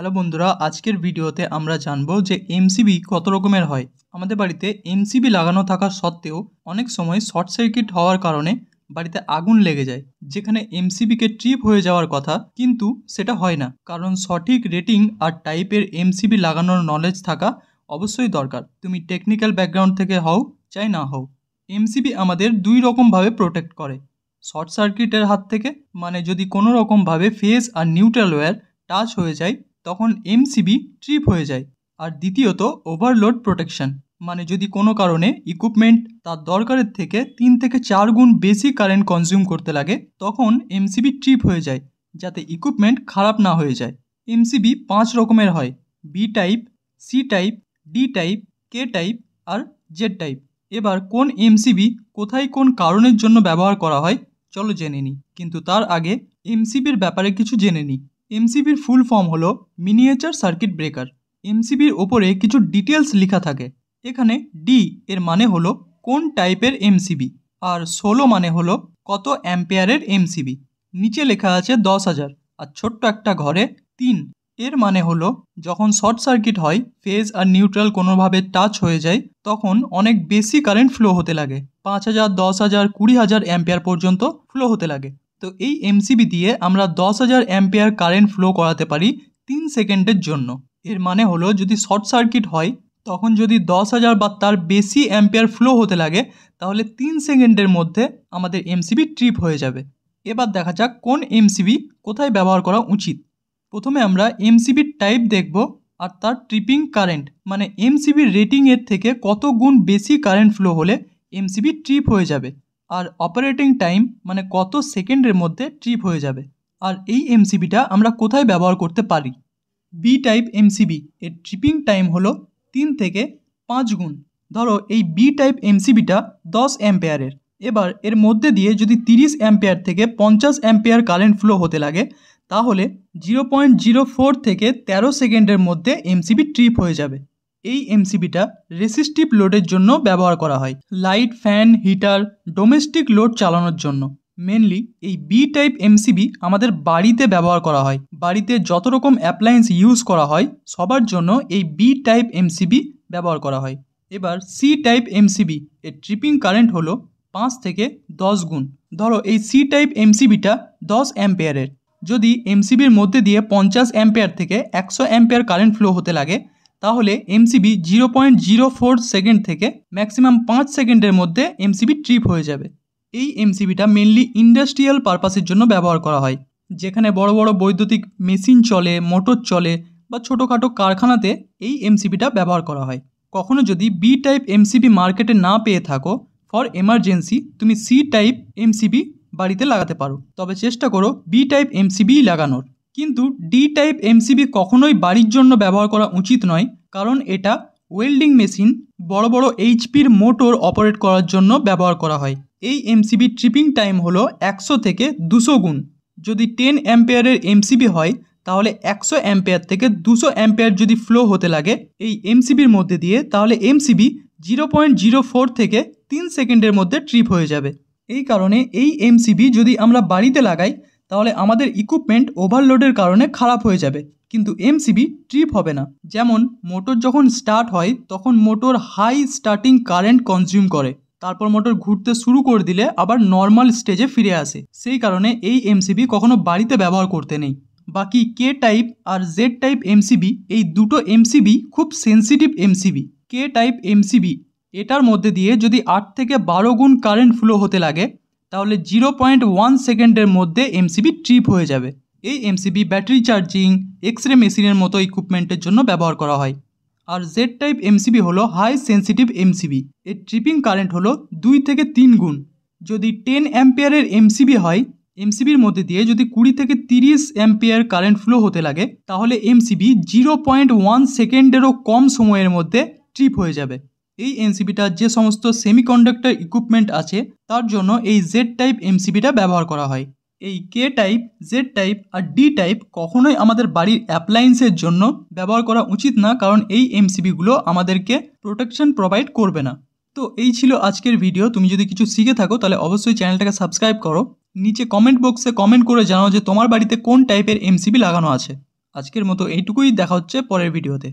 hello বন্ধুরা আজকের ভিডিওতে আমরা জানবো যে এমসিবি কত রকমের হয় আমাদের বাড়িতে এমসিবি লাগানো থাকা সত্ত্বেও অনেক সময় শর্ট সার্কিট হওয়ার কারণে বাড়িতে আগুন লেগে যায় যেখানে এমসিবিকে ট্রিপ হয়ে যাওয়ার কথা কিন্তু সেটা হয় না কারণ সঠিক রেটিং আর টাইপের এমসিবি লাগানোর নলেজ থাকা অবশ্যই দরকার তুমি টেকনিক্যাল ব্যাকগ্রাউন্ড থেকে হও চাই না হও এমসিবি আমাদের দুই রকমভাবে প্রোটেক্ট করে শর্ট সার্কিটের হাত থেকে মানে যদি কোনো রকমভাবে ফেজ আর নিউট্রাল ওয়্যার টাচ হয়ে যায় তখন এমসিবি ট্রিপ হয়ে যায় আর দ্বিতীয়ত ওভারলোড প্রোটেকশন মানে যদি কোনো কারণে ইকুইপমেন্ট তার দরকারের থেকে তিন থেকে চার গুণ বেশি কারেন্ট কনজিউম করতে লাগে তখন এমসিবি ট্রিপ হয়ে যায় যাতে ইকুইপমেন্ট খারাপ না হয়ে যায় এমসিবি পাঁচ রকমের হয় B type C type D type K type আর জেড টাইপ এবার কোন এমসিবি কোথায় কোন কারণের জন্য ব্যবহার করা হয় চলো জেনে নিই কিন্তু তার আগে এমসিবির ব্যাপারে কিছু জেনে নিই এমসিবির ফুল ফর্ম হলো মিনিয়েচার সার্কিট ব্রেকার এমসিবির ওপরে কিছু ডিটেলস লেখা থাকে এখানে ডি এর মানে হলো কোন টাইপের এমসিবি আর ষোলো মানে হলো কত অ্যাম্পেয়ারের এমসিবি নিচে লেখা আছে দশ হাজার আর ছোট্ট একটা ঘরে তিন এর মানে হলো যখন শর্ট সার্কিট হয় ফেজ আর নিউট্রাল কোনোভাবে টাচ হয়ে যায় তখন অনেক বেশি কারেন্ট ফ্লো হতে লাগে পাঁচ হাজার দশ হাজার কুড়ি হাজার অ্যাম্পেয়ার পর্যন্ত ফ্লো হতে লাগে তো এই এমসিবি দিয়ে আমরা দশ হাজার অ্যাম্পিয়ার কারেন্ট ফ্লো করাতে পারি তিন সেকেন্ডের জন্য এর মানে হলো যদি শর্ট সার্কিট হয় তখন যদি দশ হাজার বা তার বেশি অ্যাম্পিয়ার ফ্লো হতে লাগে তাহলে তিন সেকেন্ডের মধ্যে আমাদের এমসিবি ট্রিপ হয়ে যাবে এবার দেখা যাক কোন এমসিবি কোথায় ব্যবহার করা উচিত প্রথমে আমরা এমসিবির টাইপ দেখব আর তার ট্রিপিং কারেন্ট মানে এমসিবির রেটিংয়ের থেকে কত গুণ বেশি কারেন্ট ফ্লো হলে এমসিবি ট্রিপ হয়ে যাবে আর অপারেটিং টাইম মানে কত সেকেন্ডের মধ্যে ট্রিপ হয়ে যাবে আর এই এমসিবিটা আমরা কোথায় ব্যবহার করতে পারি বি টাইপ এমসিবি এর ট্রিপিং টাইম হলো তিন থেকে পাঁচ গুণ ধরো এই বি টাইপ এমসিবিটা দশ অ্যাম্পেয়ারের এবার এর মধ্যে দিয়ে যদি তিরিশ অ্যাম্পেয়ার থেকে পঞ্চাশ অ্যাম্পেয়ার কারেন্ট ফ্লো হতে লাগে তাহলে জিরো পয়েন্ট জিরো ফোর থেকে তেরো সেকেন্ডের মধ্যে এমসিবি ট্রিপ হয়ে যাবে এই এমসিবিটা রেসিস্টিভ লোডের জন্য ব্যবহার করা হয় light fan heater domestic load চালানোর জন্য মেনলি এই বি টাইপ এমসিবি আমাদের বাড়িতে ব্যবহার করা হয় বাড়িতে যত রকম অ্যাপ্লায়েন্স ইউজ করা হয় সবার জন্য এই বি টাইপ এমসিবি ব্যবহার করা হয় এবার সি টাইপ এমসিবি এর ট্রিপিং কারেন্ট হলো পাঁচ থেকে দশ গুণ ধরো এই সি টাইপ এমসিবিটা দশ অ্যাম্পেয়ারের যদি এমসিবির মধ্যে দিয়ে পঞ্চাশ অ্যাম্পেয়ার থেকে একশো অ্যাম্পেয়ার কারেন্ট ফ্লো হতে লাগে তাহলে MCB zero point zero four second থেকে ম্যাক্সিমাম পাঁচ সেকেন্ডের মধ্যে এমসিবি ট্রিপ হয়ে যাবে এই এমসিবিটা মেনলি ইন্ডাস্ট্রিয়াল পারপাসের জন্য ব্যবহার করা হয় যেখানে বড় বড় বৈদ্যুতিক মেশিন চলে মোটর চলে বা ছোটোখাটো কারখানাতে এই এমসিবিটা ব্যবহার করা হয় কখনো যদি বি টাইপ এমসিবি মার্কেটে না পেয়ে থাকো ফর এমার্জেন্সি তুমি সি টাইপ এমসিবি বাড়িতে লাগাতে পারো তবে চেষ্টা করো বি টাইপ এমসিবিই লাগানোর কিন্তু ডি টাইপ এমসিবি কখনোই বাড়ির জন্য ব্যবহার করা উচিত নয় কারণ এটা ওয়েল্ডিং মেশিন বড় বড় এইচপির মোটর অপারেট করার জন্য ব্যবহার করা হয় এই এমসিবি ট্রিপিং টাইম হলো একশো থেকে দুশো গুণ যদি টেন অ্যাম্পেয়ারের এমসিবি হয় তাহলে একশো অ্যাম্পেয়ার থেকে দুশো অ্যাম্পেয়ার যদি ফ্লো হতে লাগে এই এমসিবির মধ্যে দিয়ে তাহলে MCB zero point zero four থেকে তিন সেকেন্ডের মধ্যে ট্রিপ হয়ে যাবে এই কারণে এই এমসিবি যদি আমরা বাড়িতে লাগাই তাহলে আমাদের ইকুইপমেন্ট ওভারলোডের কারণে খারাপ হয়ে যাবে কিন্তু এমসিবি ট্রিপ হবে না যেমন মোটর যখন স্টার্ট হয় তখন motor high starting current consume করে তারপর মোটর ঘুরতে শুরু করে দিলে আবার নর্মাল স্টেজে ফিরে আসে সেই কারণে এই এমসিবি কখনো বাড়িতে ব্যবহার করতে নেই বাকি কে টাইপ আর জেড টাইপ এমসিবি এই দুটো এমসিবি খুব sensitive MCB K type MCB এটার মধ্যে দিয়ে যদি আট থেকে বারো গুণ কারেন্ট ফ্লো হতে লাগে তাহলে জিরো পয়েন্ট ওয়ান সেকেন্ডের মধ্যে এমসিবি ট্রিপ হয়ে যাবে এই MCB battery charging X ray মেশিনের মতো ইকুইপমেন্টের জন্য ব্যবহার করা হয় আর জেড টাইপ এমসিবি হলো হাই সেন্সিটিভ এমসিবি এর ট্রিপিং কারেন্ট হলো দুই থেকে তিন গুণ যদি টেন অ্যাম্পিয়ারের এমসিবি হয় এমসিবির মধ্যে দিয়ে যদি কুড়ি থেকে তিরিশ অ্যাম্পিয়ার কারেন্ট ফ্লো হতে লাগে তাহলে এমসিবি জিরো পয়েন্ট ওয়ান সেকেন্ডেরও কম সময়ের মধ্যে ট্রিপ হয়ে যাবে এই এমসিবিটা যে সমস্ত সেমিকন্ডাক্টর ইকুইপমেন্ট আছে তার জন্য এই জেড টাইপ এমসিবিটা ব্যবহার করা হয় এই কে টাইপ জেড টাইপ আর ডি টাইপ কখনোই আমাদের বাড়ির অ্যাপ্লায়েন্সের জন্য ব্যবহার করা উচিত না কারণ এই এমসিবিগুলো আমাদেরকে প্রোটেকশন প্রোভাইড করবে না তো এই ছিল আজকের ভিডিও তুমি যদি কিছু শিখে থাকো তাহলে অবশ্যই চ্যানেলটাকে সাবস্ক্রাইব করো নিচে কমেন্ট বক্সে কমেন্ট করে জানাও যে তোমার বাড়িতে কোন টাইপের এমসিবি লাগানো আছে আজকের মতো এইটুকুই দেখা হচ্ছে পরের ভিডিওতে